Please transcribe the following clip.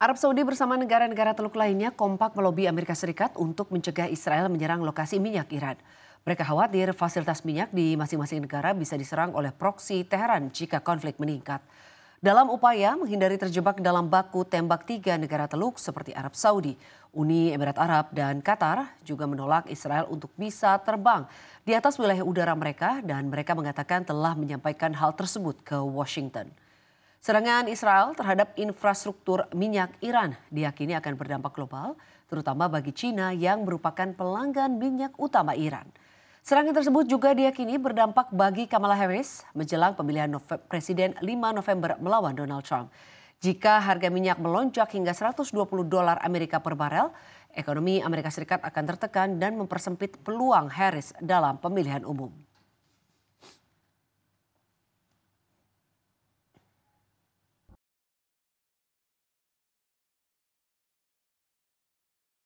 Arab Saudi bersama negara-negara teluk lainnya kompak melobi Amerika Serikat untuk mencegah Israel menyerang lokasi minyak Iran. Mereka khawatir fasilitas minyak di masing-masing negara bisa diserang oleh proksi Teheran jika konflik meningkat. Dalam upaya menghindari terjebak dalam baku tembak tiga negara teluk seperti Arab Saudi, Uni Emirat Arab dan Qatar juga menolak Israel untuk bisa terbang di atas wilayah udara mereka dan mereka mengatakan telah menyampaikan hal tersebut ke Washington. Serangan Israel terhadap infrastruktur minyak Iran diyakini akan berdampak global, terutama bagi China yang merupakan pelanggan minyak utama Iran. Serangan tersebut juga diyakini berdampak bagi Kamala Harris menjelang pemilihan Nove Presiden 5 November melawan Donald Trump. Jika harga minyak melonjak hingga 120 dolar Amerika per barel, ekonomi Amerika Serikat akan tertekan dan mempersempit peluang Harris dalam pemilihan umum.